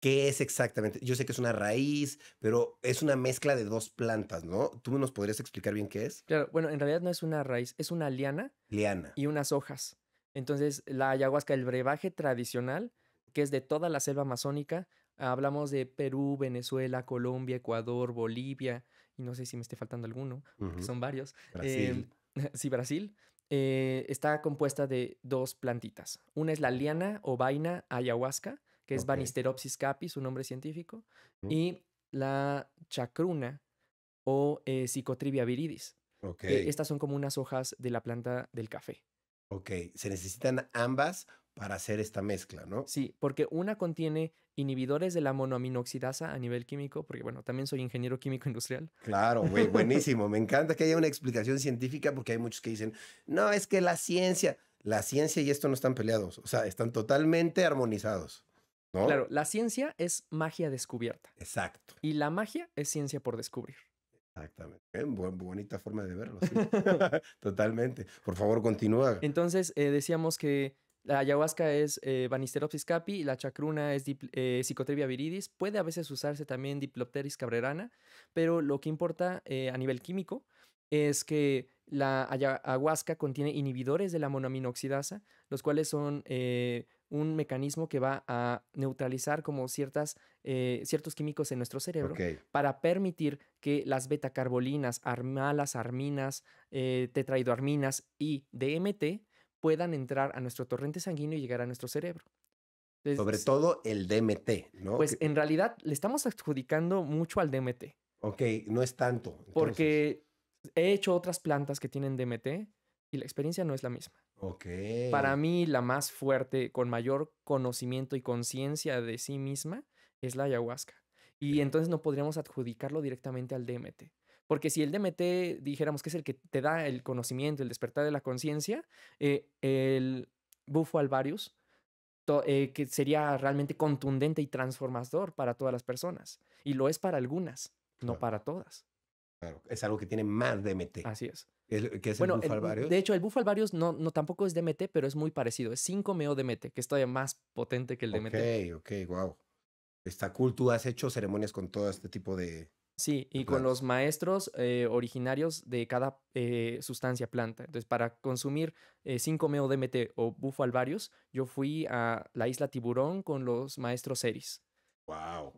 ¿Qué es exactamente? Yo sé que es una raíz, pero es una mezcla de dos plantas, ¿no? ¿Tú nos podrías explicar bien qué es? Claro, bueno, en realidad no es una raíz, es una liana. Liana. Y unas hojas. Entonces, la ayahuasca, el brebaje tradicional, que es de toda la selva amazónica, hablamos de Perú, Venezuela, Colombia, Ecuador, Bolivia, y no sé si me esté faltando alguno, porque son varios. Brasil. Em, sí, Brasil. Eh, está compuesta de dos plantitas. Una es la liana o vaina ayahuasca, que es Banisteropsis capi, su nombre científico, y la chacruna o eh, Psicotribia viridis. estas son como unas hojas de la planta del café. Ok, se necesitan ambas para hacer esta mezcla, ¿no? Sí, porque una contiene inhibidores de la monoaminoxidasa a nivel químico, porque bueno, también soy ingeniero químico industrial. Claro, güey, buenísimo. Me encanta que haya una explicación científica porque hay muchos que dicen, no, es que la ciencia, la ciencia y esto no están peleados, o sea, están totalmente armonizados. ¿no? Claro, la ciencia es magia descubierta. Exacto. Y la magia es ciencia por descubrir. Exactamente. ¿eh? Buen, bonita forma de verlo. ¿sí? Totalmente. Por favor, continúa. Entonces, eh, decíamos que la ayahuasca es eh, Banisteropsis capi, la chacruna es eh, viridis. Puede a veces usarse también Diplopteris cabrerana, pero lo que importa eh, a nivel químico es que la ayahuasca contiene inhibidores de la monoaminoxidasa, los cuales son un mecanismo que va a neutralizar como ciertas, eh, ciertos químicos en nuestro cerebro para permitir que las betacarbolinas, armalas, arminas, eh, tetraidoarminas y DMT puedan entrar a nuestro torrente sanguíneo y llegar a nuestro cerebro. Sobre todo el DMT, ¿no? Pues en realidad le estamos adjudicando mucho al DMT. Ok, no es tanto. Porque he hecho otras plantas que tienen DMT y la experiencia no es la misma. Para mí, la más fuerte, con mayor conocimiento y conciencia de sí misma, es la ayahuasca. Y entonces no podríamos adjudicarlo directamente al DMT. Porque si el DMT dijéramos que es el que te da el conocimiento, el despertar de la conciencia, eh, el bufo alvarius, eh, que sería realmente contundente y transformador para todas las personas. Y lo es para algunas, no para todas. Claro, es algo que tiene más DMT. Así es es bueno, el De hecho, el Bufo no, no tampoco es DMT, pero es muy parecido. Es 5-meo DMT, que es todavía más potente que el DMT. Ok, ok, wow. Está cool. Tú has hecho ceremonias con todo este tipo de. Sí, y con los maestros eh, originarios de cada eh, sustancia planta. Entonces, para consumir 5-meo eh, DMT o Bufo yo fui a la isla Tiburón con los maestros Eris. Wow.